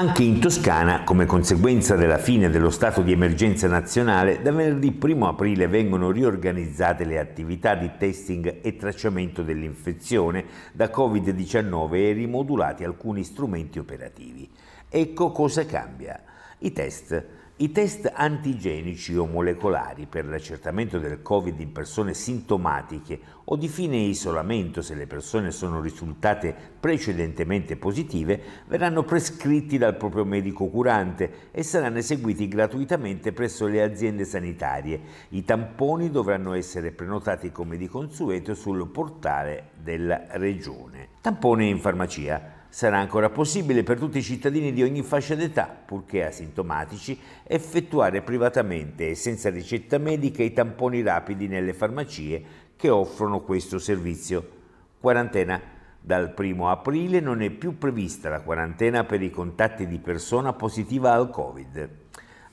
Anche in Toscana, come conseguenza della fine dello stato di emergenza nazionale, da venerdì 1 aprile vengono riorganizzate le attività di testing e tracciamento dell'infezione da Covid-19 e rimodulati alcuni strumenti operativi. Ecco cosa cambia. I test i test antigenici o molecolari per l'accertamento del Covid in persone sintomatiche o di fine isolamento se le persone sono risultate precedentemente positive verranno prescritti dal proprio medico curante e saranno eseguiti gratuitamente presso le aziende sanitarie. I tamponi dovranno essere prenotati come di consueto sul portale della regione. Tamponi in farmacia. Sarà ancora possibile per tutti i cittadini di ogni fascia d'età, purché asintomatici, effettuare privatamente e senza ricetta medica i tamponi rapidi nelle farmacie che offrono questo servizio. Quarantena. Dal 1 aprile non è più prevista la quarantena per i contatti di persona positiva al Covid.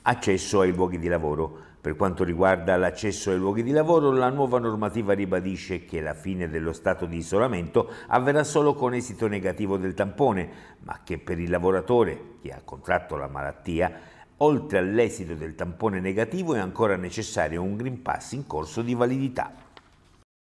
Accesso ai luoghi di lavoro. Per quanto riguarda l'accesso ai luoghi di lavoro, la nuova normativa ribadisce che la fine dello stato di isolamento avverrà solo con esito negativo del tampone, ma che per il lavoratore che ha contratto la malattia, oltre all'esito del tampone negativo è ancora necessario un Green Pass in corso di validità.